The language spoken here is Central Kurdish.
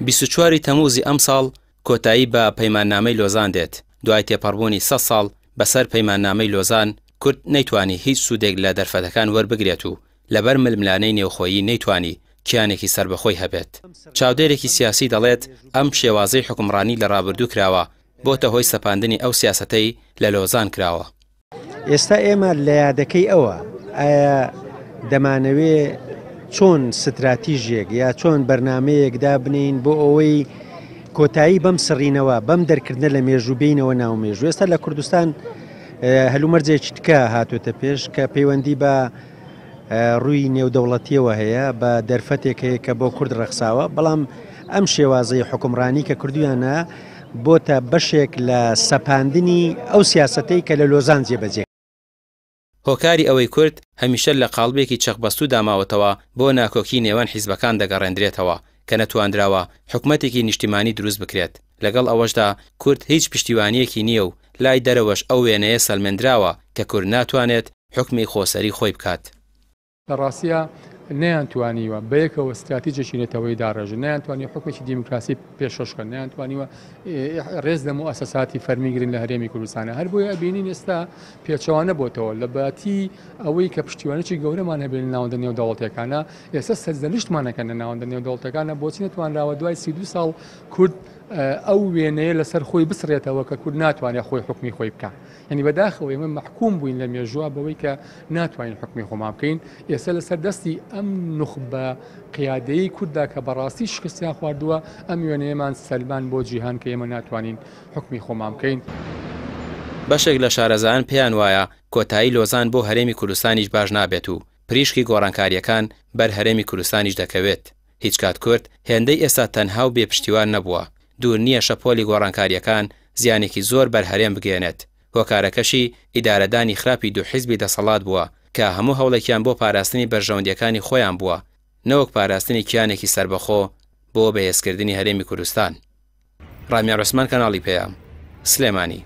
بیسوچواری تەموزی ئەم ساڵ کۆتایی بە پەیماننامەی لۆزان دێت دوای تێپەڕبوونی سە ساڵ بەسەر پەیماننامەی لۆزان کورد نەیتوانی هیچ سوودێک لە دەرفەتەکان وەربگرێت و لەبەر ململانەی نێوخۆیی نەیتوانی کیانێکی سربەخۆی هەبێت چاودێرێکی سیاسی دەڵێت ئەم شێوازەی حکمڕانی لە ڕابردوو کراوە بۆتە هۆی سەپاندنی ئەو سیاسەتەی لە لۆزان کراوە ئێستا ئێمە لە یادەکەی ئەوە ئایا دەمانەوێت چۆن استراتیژیەک یا چۆن بەرنمەیەک دابنین بۆ ئەوەی کۆتایی بەم سڕینەوە بەم دەرکردنە لە مێژوبینەوە ناو مێژوو ێستا لە کوردستان هەلومەرجێکی تکە هاتوتە پێش کە پەیوەندی بە ڕووی نێودەوڵەتیەوە هەیە بە دەرفەتێک هەیە کە بۆ کورد ڕەخساوە بەڵام ئەم شێوازەی حکمڕانی کە کردویانە بۆتە بەشێک لە سەپاندنی ئەو سیاسەتەی کە لە لۆزان جێبەجێ هۆکاری ئەوەی کورد هەمیشە لە قالبێکی چەقبەستو داماوەتەوە بۆ ناکۆکی نێوان حیزبەکان دەگەڕێندرێتەوە کە نەتواندراوە حکوومەتێکی نیشتیمانی دروست بکرێت لەگەڵ ئەوەشدا کورد هیچ پشتیوانیەکی نییە و لای دەرەوەش ئەو وێنەیە سەلمەندراوە کە کورد ناتوانێت حکمی خۆسەری خۆی بکات. لە ڕاستە نیانتوانیوە بەیەکەوە استراتیجێکی نێتەوەی داڕێژن نیانتوانی حکوێکی دیموکراسی پێشۆشکن نیانتوانیوە ڕێز لەمو ئەسەساتی فەرمیگرن لە هەرێمی کوردستانە هەر بۆیە بینین ئێستا پێچوانە بۆتەوە لە باتی ئەوەی کە پشتیوانێکی گەورەمان هەبێن ناوەندە نێو داوڵتەکانە ئێستا سەرزەنیشتمانەکەن لە ناوەندە نێو دەوڵتەکانە بۆچی نتوانراوە دوای سی دو ساڵ کورد ئەو وێنەیە لەسەر خۆی بسرێتەوە کە کورد ناتوانێت خۆی حکمی خۆی بکە یعنی بەداخەوە ئێمە محکوم بووین لە مێژووە بەوەی کە ناتوانین حکمی خۆمان بکەین ئێستا لەسەر دەستی ئەم نخبە قیادەی کووردا کە بەڕاستی شکستیا خواردووە ئەم وێنەیەمان سەلمان بۆ جیهان کە ئێمە ناتوانین حکمی خۆمان بکەین. بەشێک لە شارەزان پێیان وایە کۆتایی لۆزان بۆ هەرێمی کوردستانیش باش نابێت و پریشکی گۆڕانکاریەکان بەر هەرێمی کوردستانیش دەکەوێت هیچ کات کورد هێندەی ئێستا تەنها و بێپشتیوان نەبووە دوور نییە شەپۆلی گۆڕانکاریەکان زیانێکی زۆر بەرهەرێن بگێنێت هۆکارەکەشی ئیدارەدانی خراپی دوو حیزبی دەسەڵات بووە کە هەموو هەوڵێکیان بۆ پاراستنی بەرژەوندەکانی خۆیان بووە نەوەک پاراستنی کیانێکی سربەخۆ بۆ بەهێزکردنی هەرێمی کوردستان ڕامیان ڕسمان کەناڵی پێیان سلێمانی